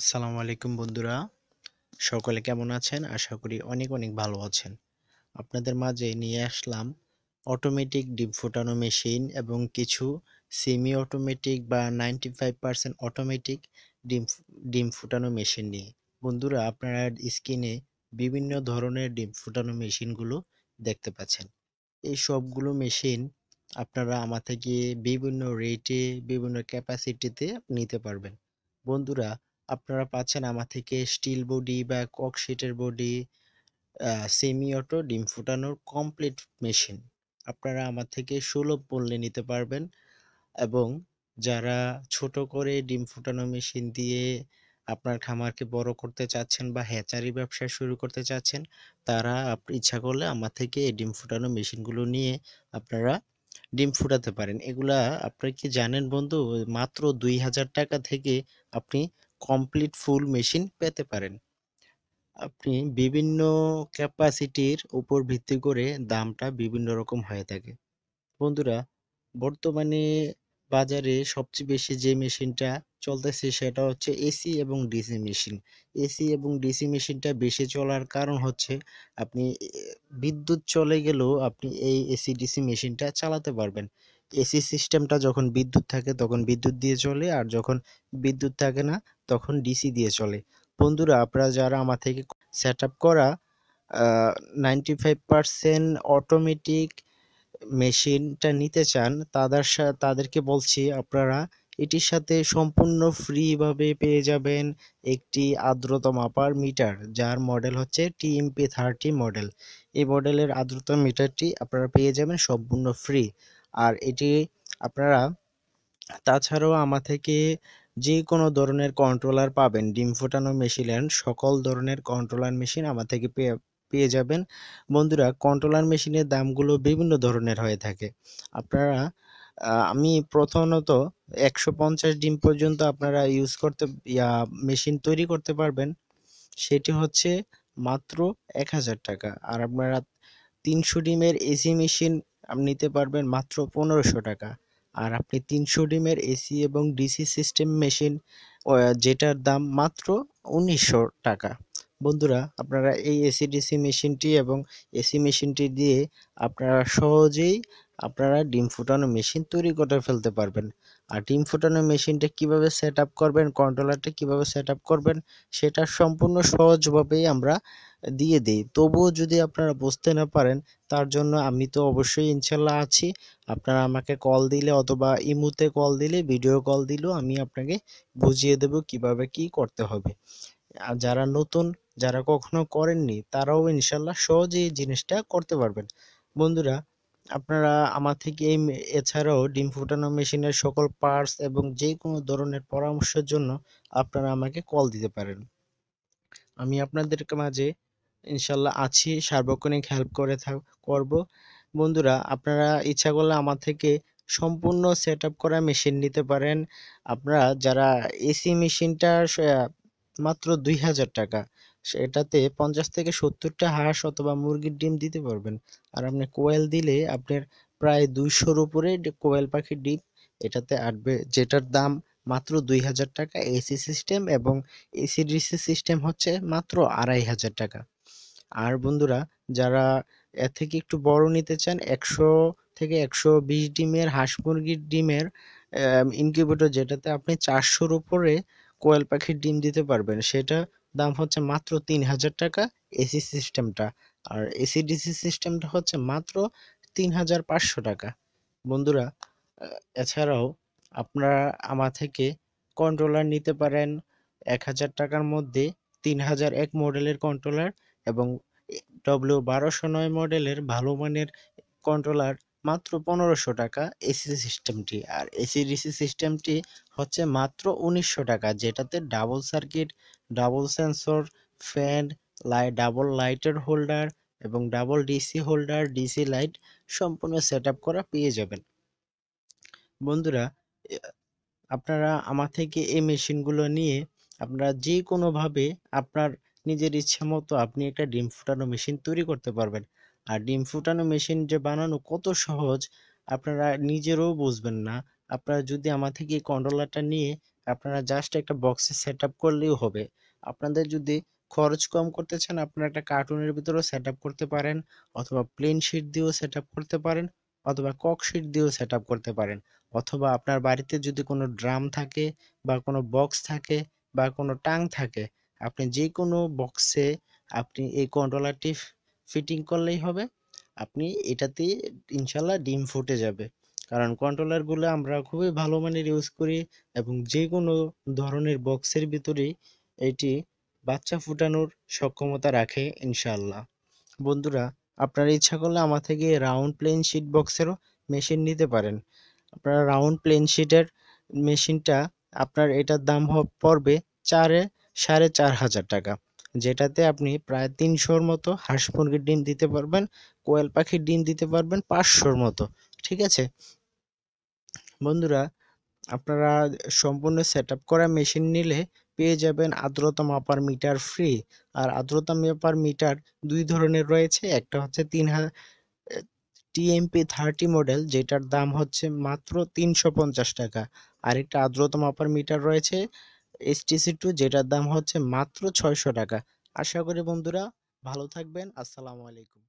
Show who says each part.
Speaker 1: আসসালামু আলাইকুম বন্ধুরা সকলে কেমন আছেন আশা করি অনেক অনেক ভালো আছেন আপনাদের মাঝে নিয়ে আসলাম অটোমেটিক ডিপ ফুটানো মেশিন এবং কিছু সেমি অটোমেটিক বা নাইনটি ফাইভ পারসেন্ট অটোমেটিক ডিম ডিম ফুটানো মেশিন নিয়ে বন্ধুরা আপনারা স্ক্রিনে বিভিন্ন ধরনের ডিম ফোটানো মেশিনগুলো দেখতে পাচ্ছেন এই সবগুলো মেশিন আপনারা আমার থেকে বিভিন্ন রেটে বিভিন্ন ক্যাপাসিটিতে নিতে পারবেন বন্ধুরা আপনারা পাচ্ছেন আমার থেকে স্টিল বডি বা ককশিটের বডি সেমি অটো ডিম ফুটানোর কমপ্লিট মেশিন আপনারা আমার থেকে সুলভ মূল্যে নিতে পারবেন এবং যারা ছোট করে ডিম ফুটানো মেশিন দিয়ে আপনার খামারকে বড় করতে চাচ্ছেন বা হ্যাচারি ব্যবসা শুরু করতে চাচ্ছেন তারা ইচ্ছা করলে আমার থেকে এই ডিম ফুটানো মেশিনগুলো নিয়ে আপনারা ডিম ফুটাতে পারেন এগুলা আপনারা কি জানেন বন্ধু মাত্র দুই হাজার টাকা থেকে আপনি কমপ্লিট ফুল মেশিন পেতে পারেন আপনি বিভিন্ন ক্যাপাসিটির উপর ভিত্তি করে দামটা বিভিন্ন রকম হয়ে থাকে বন্ধুরা বর্তমানে বাজারে সবচেয়ে বেশি যে মেশিনটা চলতেছে সেটা হচ্ছে এসি এবং ডিসি মেশিন এসি এবং ডিসি মেশিনটা বেশি চলার কারণ হচ্ছে আপনি বিদ্যুৎ চলে গেলেও আপনি এই এসি ডিসি মেশিনটা চালাতে পারবেন এসি সিস্টেমটা যখন বিদ্যুৎ থাকে তখন বিদ্যুৎ দিয়ে চলে আর যখন বিদ্যুৎ থাকে না তখন ডিসি দিয়ে চলে বন্ধুরা আপনারা যারা আমার থেকে সেট করা নাইনটি ফাইভ পারসেন্ট অটোমেটিক মেশিনটা নিতে চান তাদের তাদেরকে বলছি আপনারা এটির সাথে সম্পূর্ণ ফ্রিভাবে পেয়ে যাবেন একটি আর্দ্রতা মাপার মিটার যার মডেল হচ্ছে টিএমপি থার্টি মডেল এই মডেলের আর্দ্রতা মিটারটি আপনারা পেয়ে যাবেন সম্পূর্ণ ফ্রি আর এটি আপনারা তাছাড়াও আমার থেকে যে কোনো ধরনের কন্ট্রোলার পাবেন ডিম ফোটানো মেশিনের সকল ধরনের কন্ট্রোলার মেশিন আমার থেকে পেয়ে পেয়ে যাবেন বন্ধুরা কন্ট্রোলার মেশিনের দামগুলো বিভিন্ন ধরনের হয়ে থাকে আপনারা আমি প্রথমত একশো পঞ্চাশ ডিম পর্যন্ত আপনারা ইউজ করতে মেশিন তৈরি করতে পারবেন সেটি হচ্ছে মাত্র এক হাজার টাকা আর আপনারা তিনশো ডিমের এসি মেশিন নিতে পারবেন মাত্র পনেরোশো টাকা আর আপনি তিনশো ডিমের এসি এবং ডিসি সিস্টেম মেশিন যেটার দাম মাত্র উনিশশো টাকা বন্ধুরা আপনারা এই এসি ডিসি মেশিনটি এবং এসি মেশিনটি দিয়ে আপনারা সহজেই আপনারা ডিম ফুটানো মেশিন তৈরি করে ফেলতে পারবেন আর ডিম ফুটানো মেশিনটা কিভাবে সেট করবেন কন্ট্রোলারটা কিভাবে সেট করবেন সেটা সম্পূর্ণ সহজভাবেই আমরা দিয়ে দিই তবুও যদি আপনারা বুঝতে না পারেন তার জন্য আমি তো অবশ্যই ইনশাল্লাহ আছি আপনারা আমাকে কল দিলে অথবা ইমুতে কল দিলে ভিডিও কল দিলেও আমি আপনাকে বুঝিয়ে দেব কিভাবে কি করতে হবে যারা নতুন যারা কখনো করেননি তারাও ইনশাল্লাহ সহজেই জিনিসটা করতে পারবেন বন্ধুরা আপনারা আমার থেকে এই এছাড়াও ডিম ফুটানো মেশিনের সকল পার্টস এবং যে কোনো ধরনের পরামর্শের জন্য আপনারা আমাকে কল দিতে পারেন আমি আপনাদের মাঝে ইনশাল্লাহ আছি সার্বক্ষণিক হেল্প করে থাক করব বন্ধুরা আপনারা ইচ্ছা করলে আমার থেকে সম্পূর্ণ সেট করা মেশিন নিতে পারেন আপনারা যারা এসি মেশিনটা মাত্র দুই হাজার টাকা সেটাতে পঞ্চাশ থেকে সত্তরটা হাঁস অথবা মুরগির ডিম দিতে পারবেন আর আপনি কোয়েল দিলে আপনার প্রায় দুইশোর উপরে কোয়েল পাখির ডিম এটাতে আসবে যেটার দাম মাত্র দুই হাজার টাকা এসি সিস্টেম এবং এসি ডিসি সিস্টেম হচ্ছে মাত্র আড়াই হাজার টাকা আর বন্ধুরা যারা এর থেকে একটু বড় নিতে চান একশো থেকে একশো বিশ ডিমের হাঁস মুরগির ডিমের ইনকিউবেটর যেটাতে আপনি চারশোর উপরে কোয়েল পাখির ডিম দিতে পারবেন সেটা দাম হচ্ছে মাত্র তিন হাজার টাকা এসি সিস্টেমটা আর এসি ডিসি সিস্টেমটা হচ্ছে মাত্র তিন হাজার পাঁচশো টাকা বন্ধুরা এছাড়াও আপনারা আমার থেকে কন্ট্রোলার নিতে পারেন এক হাজার টাকার মধ্যে তিন হাজার এক মডেলের কন্ট্রোলার এবং ডব্লিউ বারোশো নয় মডেলের ভালো মানের কন্ট্রোলার মাত্র পনেরোশো টাকা এসি সিস্টেমটি আর এসি ডিসি সিস্টেমটি হচ্ছে মাত্র উনিশশো টাকা যেটাতে double circuit double sensor fan লাই ডাবল লাইটের হোল্ডার এবং double DC holder DC light সম্পূর্ণ সেট করা পেয়ে যাবেন বন্ধুরা আপনারা আমার থেকে এই মেশিনগুলো নিয়ে আপনারা যে কোনোভাবে আপনার নিজের ইচ্ছা মতো আপনি একটা ডিম ফুটানো মেশিন তৈরি করতে পারবেন আর ডিম ফুটানো মেশিন যে বানানো কত সহজ আপনারা নিজেরও বুঝবেন না আপনারা যদি আমার থেকে এই কন্ট্রোলারটা নিয়ে আপনারা জাস্ট একটা বক্সে সেট আপ করলেই হবে আপনাদের যদি খরচ কম করতে চান আপনারা একটা কার্টুনের ভিতরেও সেট আপ করতে পারেন অথবা প্লেন শিট দিয়েও সেট আপ করতে পারেন অথবা কক শিট দিয়েও সেট আপ করতে পারেন অথবা আপনার বাড়িতে যদি কোনো ড্রাম থাকে বা কোনো বক্স থাকে বা কোনো টাং থাকে আপনি যে কোনো বক্সে আপনি এই কন্ট্রোলারটি ফিটিং করলেই হবে আপনি এটাতে ইনশাল্লাহ ডিম ফুটে যাবে কারণ কন্ট্রোলারগুলো আমরা খুবই ভালো মানের ইউজ করি এবং যে কোনো ধরনের বক্সের ভিতরেই এটি বাচ্চা ফুটানোর সক্ষমতা রাখে ইনশাল্লাহ বন্ধুরা আপনারা ইচ্ছা করলে আমার থেকে রাউন্ড প্লেন শিট বক্সেরও মেশিন নিতে পারেন আপনারা রাউন্ড প্লেন শিটের মেশিনটা আপনার এটার দাম পড়বে চারে সাড়ে চার হাজার টাকা যেটাতে আপনি প্রায় তিনশোর মতো হাঁস মুরগির ডিম দিতে পারবেন কোয়েল পাখির ডিম দিতে পারবেন পাঁচশোর মতো ঠিক আছে বন্ধুরা আপনারা সম্পূর্ণ সেট করা মেশিন নিলে পেয়ে যাবেন আর্দ্রতা মাপার মিটার ফ্রি আর আর্দ্রতা মাপার মিটার দুই ধরনের রয়েছে একটা হচ্ছে তিন টিএমপি থার্টি মডেল যেটার দাম হচ্ছে মাত্র তিনশো পঞ্চাশ টাকা একটা আর্দ্রতা মাপার মিটার রয়েছে এসটিসি টু যেটার দাম হচ্ছে মাত্র ছয়শো টাকা আশা করি বন্ধুরা ভালো থাকবেন আসসালামু আলাইকুম